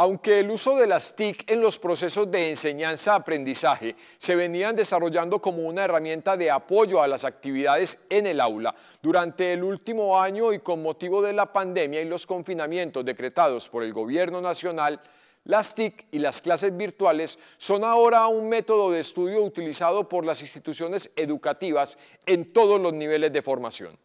Aunque el uso de las TIC en los procesos de enseñanza-aprendizaje se venían desarrollando como una herramienta de apoyo a las actividades en el aula, durante el último año y con motivo de la pandemia y los confinamientos decretados por el Gobierno Nacional, las TIC y las clases virtuales son ahora un método de estudio utilizado por las instituciones educativas en todos los niveles de formación.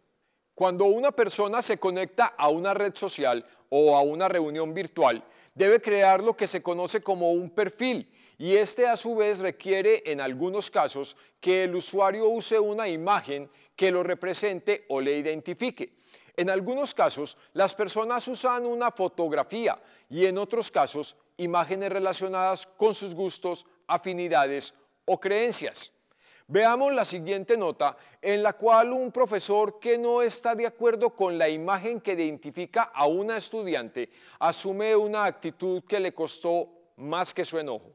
Cuando una persona se conecta a una red social o a una reunión virtual, debe crear lo que se conoce como un perfil y este a su vez requiere en algunos casos que el usuario use una imagen que lo represente o le identifique. En algunos casos, las personas usan una fotografía y en otros casos, imágenes relacionadas con sus gustos, afinidades o creencias. Veamos la siguiente nota, en la cual un profesor que no está de acuerdo con la imagen que identifica a una estudiante asume una actitud que le costó más que su enojo.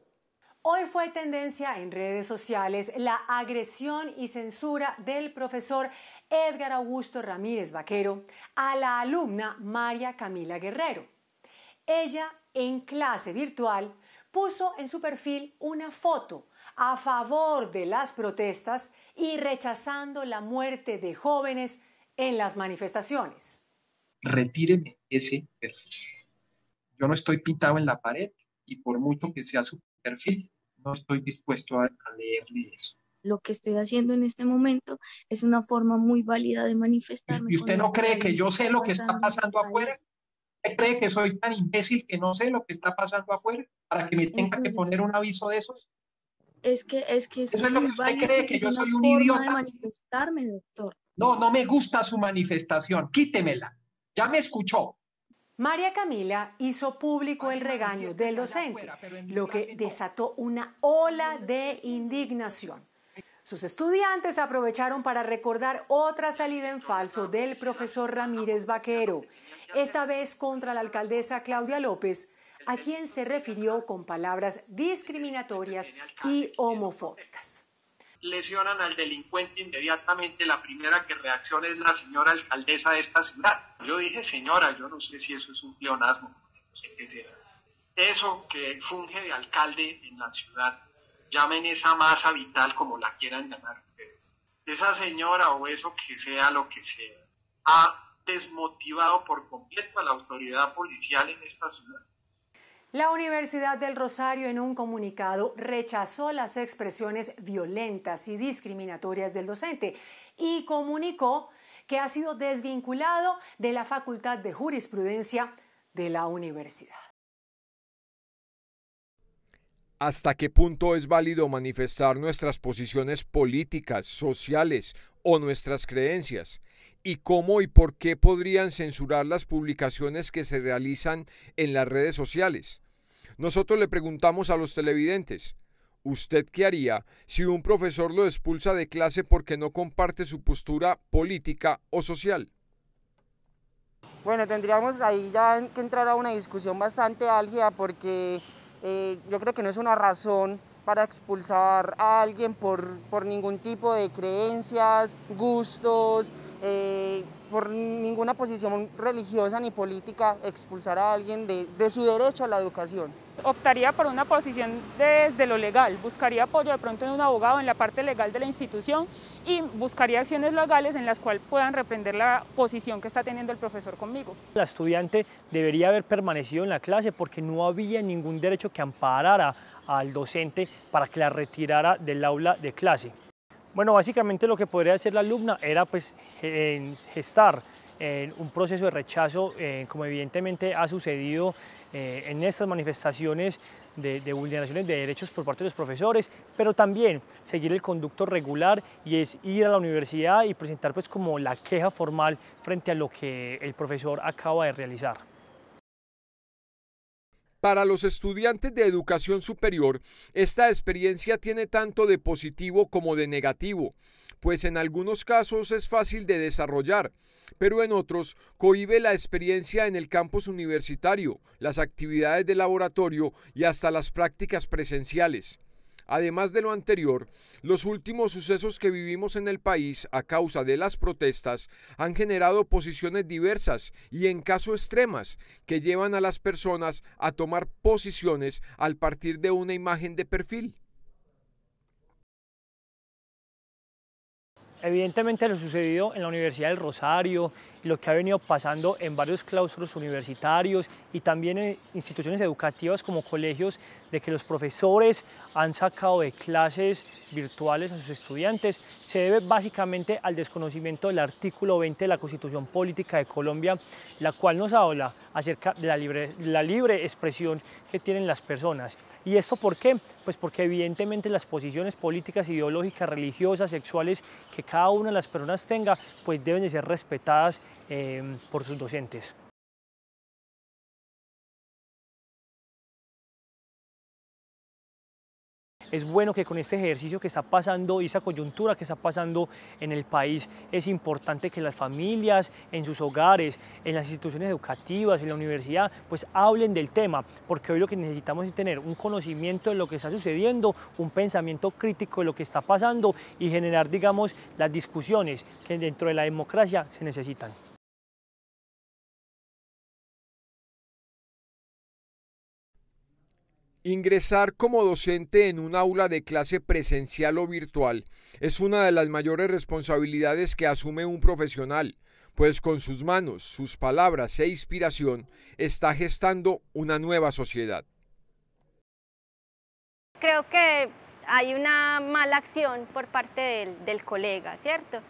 Hoy fue tendencia en redes sociales la agresión y censura del profesor Edgar Augusto Ramírez Vaquero a la alumna María Camila Guerrero. Ella, en clase virtual, puso en su perfil una foto a favor de las protestas y rechazando la muerte de jóvenes en las manifestaciones. Retíreme ese perfil. Yo no estoy pintado en la pared y por mucho que sea su perfil, no estoy dispuesto a, leerle eso. Lo que estoy haciendo en este momento es una forma muy válida de manifestarme. ¿Y usted no cree que yo sé lo que está pasando afuera? ¿Usted cree que soy tan imbécil que no sé lo que está pasando afuera para que me tenga que poner un aviso de esos? es que es que es lo que usted cree que yo soy un idiota. No, no me gusta su manifestación. Quítemela. Ya me escuchó. María Camila hizo público el regaño del docente, lo que desató una ola de indignación. Sus estudiantes aprovecharon para recordar otra salida en falso del profesor Ramírez Vaquero, esta vez contra la alcaldesa Claudia López, a quien se refirió con palabras discriminatorias y homofóbicas. Lesionan al delincuente inmediatamente. La primera que reacciona es la señora alcaldesa de esta ciudad. Yo dije, señora, yo no sé si eso es un pleonasmo, no sé qué será. Eso que funge de alcalde en la ciudad, llamen esa masa vital como la quieran llamar ustedes. Esa señora o eso que sea lo que sea, ha desmotivado por completo a la autoridad policial en esta ciudad. La Universidad del Rosario en un comunicado rechazó las expresiones violentas y discriminatorias del docente y comunicó que ha sido desvinculado de la Facultad de Jurisprudencia de la universidad. ¿Hasta qué punto es válido manifestar nuestras posiciones políticas, sociales o nuestras creencias? y cómo y por qué podrían censurar las publicaciones que se realizan en las redes sociales. Nosotros le preguntamos a los televidentes, ¿usted qué haría si un profesor lo expulsa de clase porque no comparte su postura política o social? Bueno, tendríamos ahí ya que entrar a una discusión bastante álgida porque eh, yo creo que no es una razón para expulsar a alguien por, por ningún tipo de creencias, gustos, eh, por ninguna posición religiosa ni política, expulsar a alguien de, su derecho a la educación. Optaría por una posición desde lo legal, buscaría apoyo de pronto de un abogado en la parte legal de la institución y buscaría acciones legales en las cuales puedan reprender la posición que está teniendo el profesor conmigo. La estudiante debería haber permanecido en la clase porque no había ningún derecho que amparara al docente para que la retirara del aula de clase. Bueno, básicamente lo que podría hacer la alumna era pues gestar un proceso de rechazo, eh, como evidentemente ha sucedido eh, en estas manifestaciones de, de, vulneraciones de derechos por parte de los profesores, pero también seguir el conducto regular y es ir a la universidad y presentar pues como la queja formal frente a lo que el profesor acaba de realizar. Para los estudiantes de educación superior, esta experiencia tiene tanto de positivo como de negativo, pues en algunos casos es fácil de desarrollar, pero en otros cohibe la experiencia en el campus universitario, las actividades de laboratorio y hasta las prácticas presenciales. Además de lo anterior, los últimos sucesos que vivimos en el país a causa de las protestas han generado posiciones diversas y en caso extremas que llevan a las personas a tomar posiciones al partir de una imagen de perfil. Evidentemente lo sucedido en la Universidad del Rosario, lo que ha venido pasando en varios claustros universitarios y también en instituciones educativas como colegios, de que los profesores han sacado de clases virtuales a sus estudiantes, se debe básicamente al desconocimiento del artículo 20 de la Constitución Política de Colombia, la cual nos habla acerca de la libre, la libre expresión que tienen las personas. ¿Y esto por qué? Pues porque evidentemente las posiciones políticas, ideológicas, religiosas, sexuales que cada una de las personas tenga, pues deben de ser respetadas eh, por sus docentes. es bueno que con este ejercicio que está pasando y esa coyuntura que está pasando en el país, es importante que las familias en sus hogares, en las instituciones educativas, en la universidad, pues hablen del tema, porque hoy lo que necesitamos es tener un conocimiento de lo que está sucediendo, un pensamiento crítico de lo que está pasando y generar, digamos, las discusiones que dentro de la democracia se necesitan. Ingresar como docente en un aula de clase presencial o virtual es una de las mayores responsabilidades que asume un profesional, pues con sus manos, sus palabras e inspiración está gestando una nueva sociedad. Creo que hay una mala acción por parte del, colega, ¿cierto?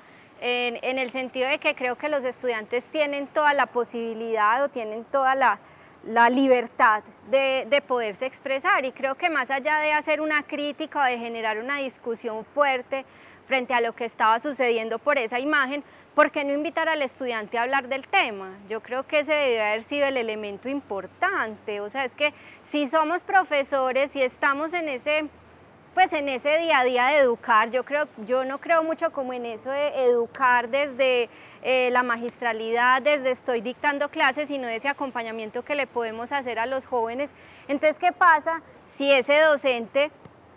en el sentido de que creo que los estudiantes tienen toda la posibilidad o tienen toda la la libertad de, poderse expresar y creo que más allá de hacer una crítica o de generar una discusión fuerte frente a lo que estaba sucediendo por esa imagen, ¿por qué no invitar al estudiante a hablar del tema? Yo creo que ese debe haber sido el elemento importante, o sea, es que si somos profesores y estamos en ese pues en ese día a día de educar, yo, creo, yo no creo mucho como en eso de educar desde eh, la magistralidad, desde estoy dictando clases, sino ese acompañamiento que le podemos hacer a los jóvenes. Entonces, ¿qué pasa si ese docente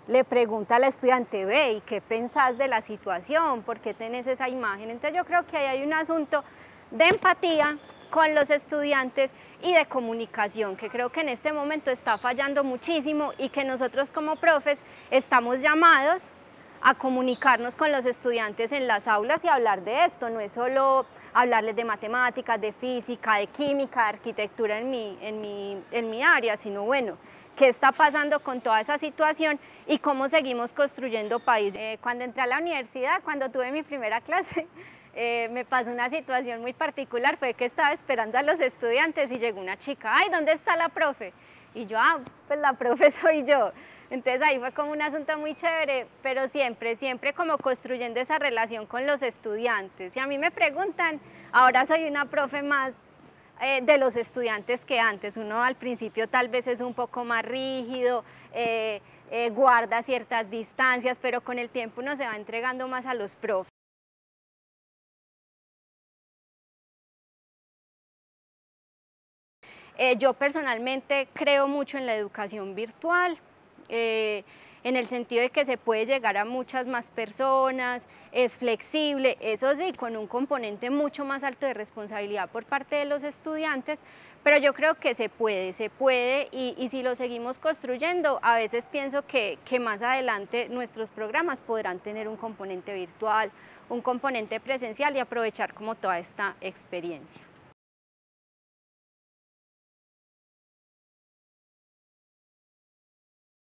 le pregunta al estudiante, ve, ¿y qué pensás de la situación? ¿Por qué tenés esa imagen? Entonces yo creo que ahí hay un asunto de empatía con los estudiantes y de comunicación, que creo que en este momento está fallando muchísimo y que nosotros como profes estamos llamados a comunicarnos con los estudiantes en las aulas y hablar de esto, no es solo hablarles de matemáticas, de física, de química, de arquitectura en mi, en mi, en mi área, sino bueno, qué está pasando con toda esa situación y cómo seguimos construyendo país. Eh, cuando entré a la universidad, cuando tuve mi primera clase, eh, me pasó una situación muy particular, fue que estaba esperando a los estudiantes y llegó una chica, ay, ¿dónde está la profe? Y yo, ah, pues la profe soy yo. Entonces ahí fue como un asunto muy chévere, pero siempre, siempre como construyendo esa relación con los estudiantes. Y a mí me preguntan, ahora soy una profe más eh, de los estudiantes que antes. Uno al principio tal vez es un poco más rígido, eh, guarda ciertas distancias, pero con el tiempo uno se va entregando más a los profes. Eh, yo personalmente creo mucho en la educación virtual, eh, en el sentido de que se puede llegar a muchas más personas, es flexible, eso sí, con un componente mucho más alto de responsabilidad por parte de los estudiantes, pero yo creo que se puede, se puede y, si lo seguimos construyendo, a veces pienso que, que más adelante nuestros programas podrán tener un componente virtual, un componente presencial y aprovechar como toda esta experiencia.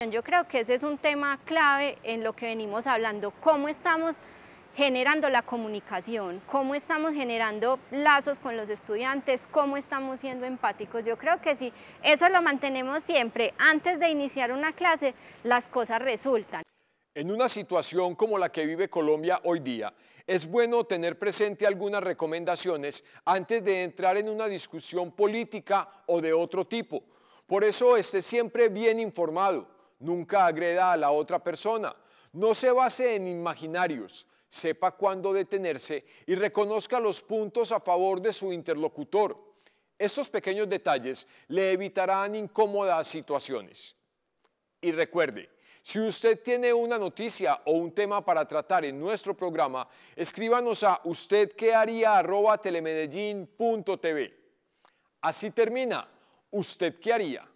Yo creo que ese es un tema clave en lo que venimos hablando, cómo estamos generando la comunicación, cómo estamos generando lazos con los estudiantes, cómo estamos siendo empáticos. Yo creo que si eso lo mantenemos siempre, antes de iniciar una clase, las cosas resultan. En una situación como la que vive Colombia hoy día, es bueno tener presente algunas recomendaciones antes de entrar en una discusión política o de otro tipo. Por eso esté siempre bien informado Nunca agreda a la otra persona. No se base en imaginarios. Sepa cuándo detenerse y reconozca los puntos a favor de su interlocutor. Estos pequeños detalles le evitarán incómodas situaciones. Y recuerde, si usted tiene una noticia o un tema para tratar en nuestro programa, escríbanos a ustedqueharía@telemedellin.tv. Así termina. ¿Usted qué haría?